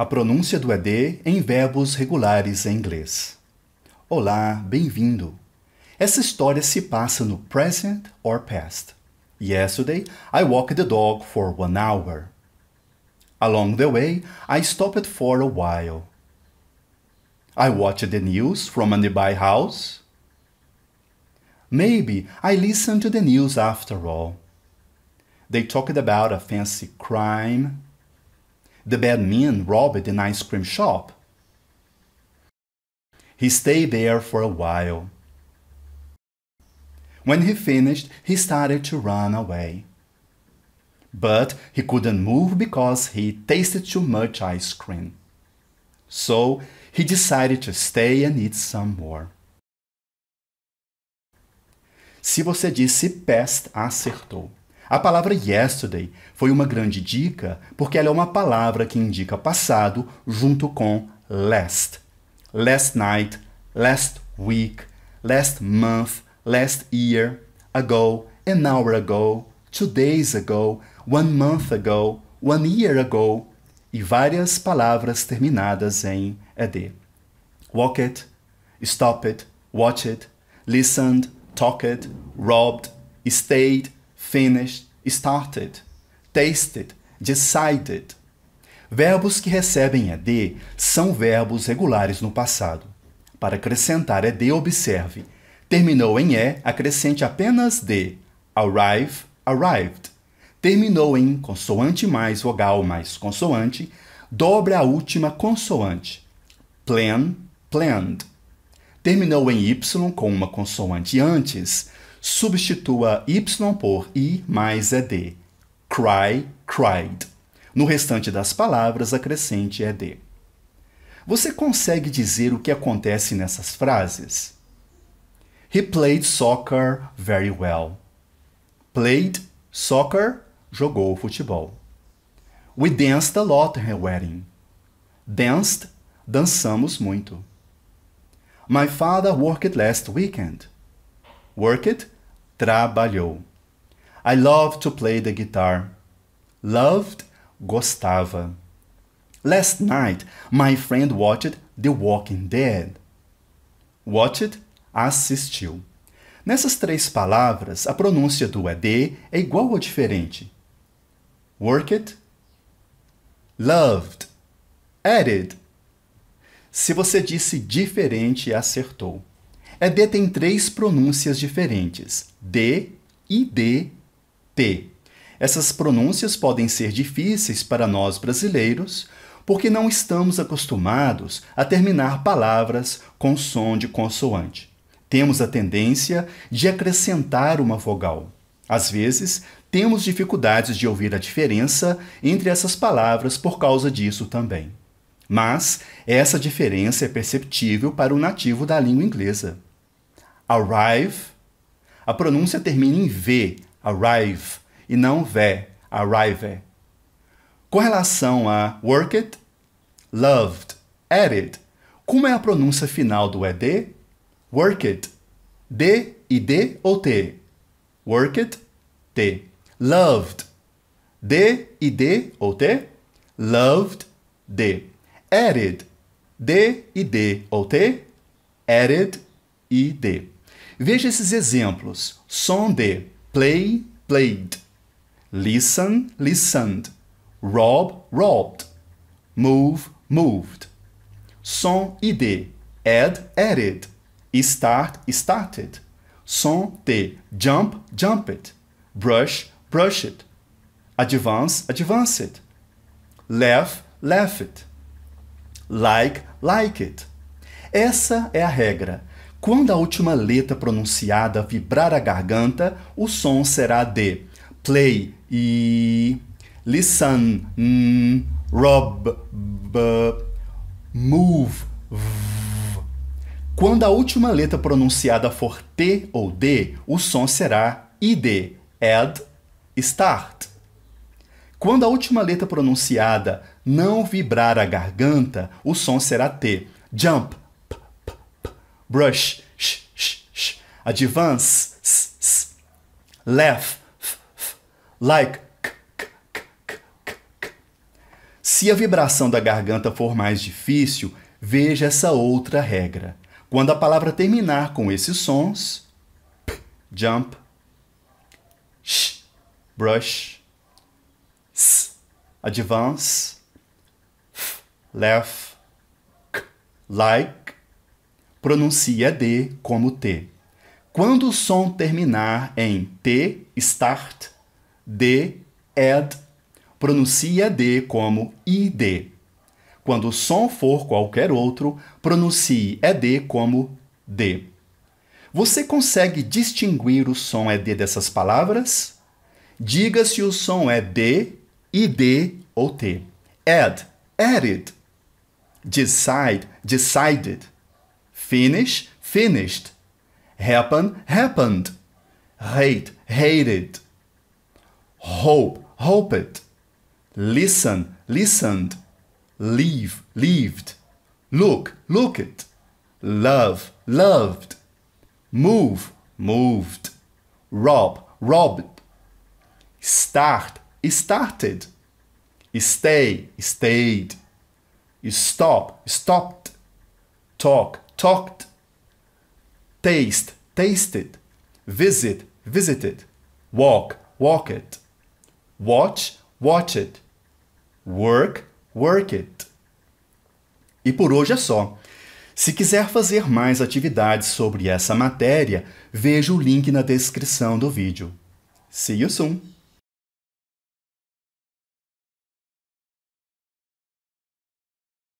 A pronúncia do ED em verbos regulares em inglês. Olá, bem-vindo. Essa história se passa no present or past. Yesterday, I walked the dog for one hour. Along the way, I stopped for a while. I watched the news from a nearby house. Maybe I listened to the news after all. They talked about a fancy crime The bad men robbed an ice cream shop. He stayed there for a while. When he finished, he started to run away. But he couldn't move because he tasted too much ice cream. So he decided to stay and eat some more. Se você disse pest, acertou. A palavra yesterday foi uma grande dica porque ela é uma palavra que indica passado junto com last. Last night, last week, last month, last year, ago, an hour ago, two days ago, one month ago, one year ago e várias palavras terminadas em ed. Walk it, stop it, watch it, listened, talked, robbed, stayed, finished, started, tasted, decided. Verbos que recebem ed são verbos regulares no passado. Para acrescentar ed, observe. Terminou em e, acrescente apenas D. Arrive, arrived. Terminou em consoante mais vogal mais consoante, dobra a última consoante. Plan, planned. Terminou em y com uma consoante antes, Substitua Y por I mais ED. É Cry, cried. No restante das palavras, acrescente ED. É Você consegue dizer o que acontece nessas frases? He played soccer very well. Played soccer, jogou futebol. We danced a lot at her wedding. Danced, dançamos muito. My father worked last weekend. Worked, trabalhou. I love to play the guitar. Loved, gostava. Last night, my friend watched The Walking Dead. Watched, assistiu. Nessas três palavras, a pronúncia do ED é igual ou diferente? Worked, loved, added. Se você disse diferente, acertou é D tem três pronúncias diferentes: D, D, T. Essas pronúncias podem ser difíceis para nós brasileiros porque não estamos acostumados a terminar palavras com som de consoante. Temos a tendência de acrescentar uma vogal. Às vezes, temos dificuldades de ouvir a diferença entre essas palavras por causa disso também. Mas essa diferença é perceptível para o nativo da língua inglesa arrive. A pronúncia termina em V, arrive, e não ve, arrive. Com relação a worked, loved, added, como é a pronúncia final do ED? Worked, D e D ou T? Worked, T. Loved, D e D ou T? Loved, D. Added, D e D ou T? Added, e D. Veja esses exemplos. Som de play, played. Listen, listened. Rob, robbed. Move, moved. Som e de add, added. Start, started. Som de jump, jumped. Brush, brushed. Advance, advanced. Laugh, laughed. Like, like it. Essa é a regra. Quando a última letra pronunciada vibrar a garganta, o som será de play e listen, n, mm, rob, b, move. V. Quando a última letra pronunciada for T ou D, o som será ID, add, start. Quando a última letra pronunciada não vibrar a garganta, o som será T, jump, brush, sh, sh, sh. advance, s, s. laugh, f, f. like. K, k, k, Se a vibração da garganta for mais difícil, veja essa outra regra. Quando a palavra terminar com esses sons, p, jump, sh, brush, s, advance, f, laugh, like, pronuncia D como T. Quando o som terminar em T, start, D, add, pronuncia D como ID. Quando o som for qualquer outro, pronuncie ED como D. Você consegue distinguir o som ED dessas palavras? Diga se o som é D, ID ou T. Add, added. Decide, decided. finish, finished. Happen, happened. Hate, hated. Hope, hoped. Listen, listened. Leave, lived. Look, looked. Love, loved. Move, moved. Rob, robbed. Start, started. Stay, stayed. Stop, stopped. Talk, talked, taste, tasted, visit, visited, walk, walk it, watch, watch it, work, work it. E por hoje é só. Se quiser fazer mais atividades sobre essa matéria, veja o link na descrição do vídeo. See you soon!